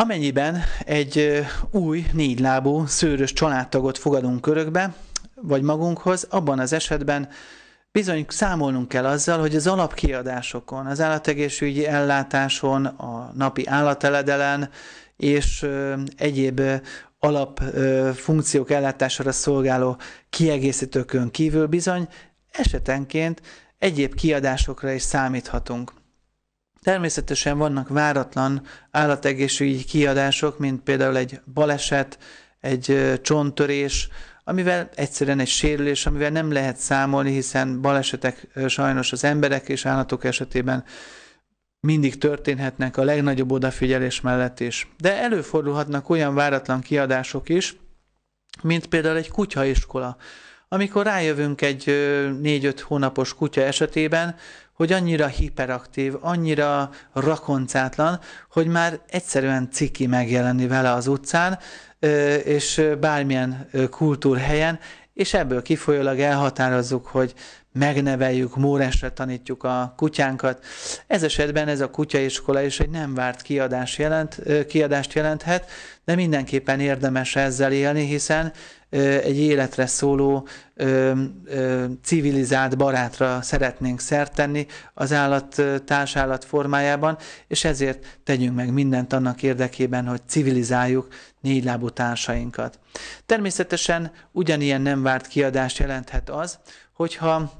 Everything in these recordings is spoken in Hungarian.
Amennyiben egy új négylábú szőrös családtagot fogadunk körökbe, vagy magunkhoz, abban az esetben bizony számolnunk kell azzal, hogy az alapkiadásokon, az állategészségügyi ellátáson, a napi állateledelen és egyéb alapfunkciók ellátására szolgáló kiegészítőkön kívül bizony esetenként egyéb kiadásokra is számíthatunk. Természetesen vannak váratlan állategészségügyi kiadások, mint például egy baleset, egy csonttörés, amivel egyszerűen egy sérülés, amivel nem lehet számolni, hiszen balesetek sajnos az emberek és állatok esetében mindig történhetnek a legnagyobb odafigyelés mellett is. De előfordulhatnak olyan váratlan kiadások is, mint például egy kutyaiskola. Amikor rájövünk egy 4-5 hónapos kutya esetében, hogy annyira hiperaktív, annyira rakoncátlan, hogy már egyszerűen ciki megjelenni vele az utcán, és bármilyen kultúrhelyen, és ebből kifolyólag elhatározzuk, hogy megneveljük, móresre tanítjuk a kutyánkat. Ez esetben ez a kutyaiskola is egy nem várt jelent, kiadást jelenthet, de mindenképpen érdemes ezzel élni, hiszen egy életre szóló civilizált barátra szeretnénk szert tenni az állat társállat formájában, és ezért tegyünk meg mindent annak érdekében, hogy civilizáljuk négylábú társainkat. Természetesen ugyanilyen nem várt kiadást jelenthet az, hogyha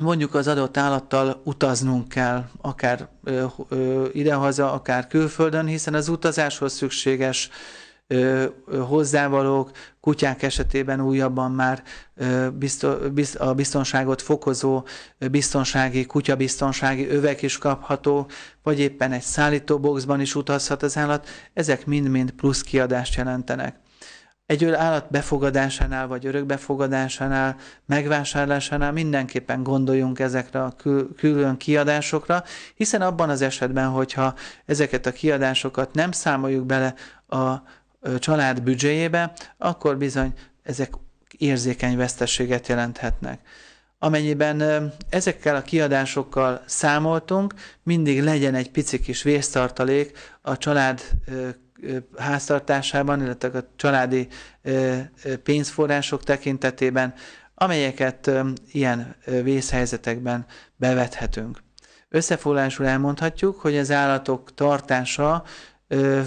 mondjuk az adott állattal utaznunk kell, akár ö, ö, idehaza, akár külföldön, hiszen az utazáshoz szükséges ö, hozzávalók, kutyák esetében újabban már bizto, biz, a biztonságot fokozó biztonsági, kutyabiztonsági övek is kapható, vagy éppen egy szállítóboxban is utazhat az állat, ezek mind-mind plusz kiadást jelentenek egy állat befogadásánál, vagy örökbefogadásánál, megvásárlásánál mindenképpen gondoljunk ezekre a kül- külön kiadásokra, hiszen abban az esetben, hogyha ezeket a kiadásokat nem számoljuk bele a család büdzséjébe, akkor bizony ezek érzékeny veszteséget jelenthetnek. Amennyiben ezekkel a kiadásokkal számoltunk, mindig legyen egy pici kis vésztartalék a család háztartásában, illetve a családi pénzforrások tekintetében, amelyeket ilyen vészhelyzetekben bevethetünk. Összefoglalásul elmondhatjuk, hogy az állatok tartása,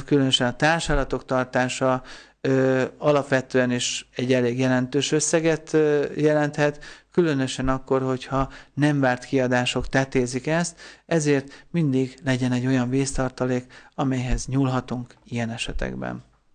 különösen a társállatok tartása ö, alapvetően is egy elég jelentős összeget ö, jelenthet, különösen akkor, hogyha nem várt kiadások tetézik ezt, ezért mindig legyen egy olyan víztartalék, amelyhez nyúlhatunk ilyen esetekben.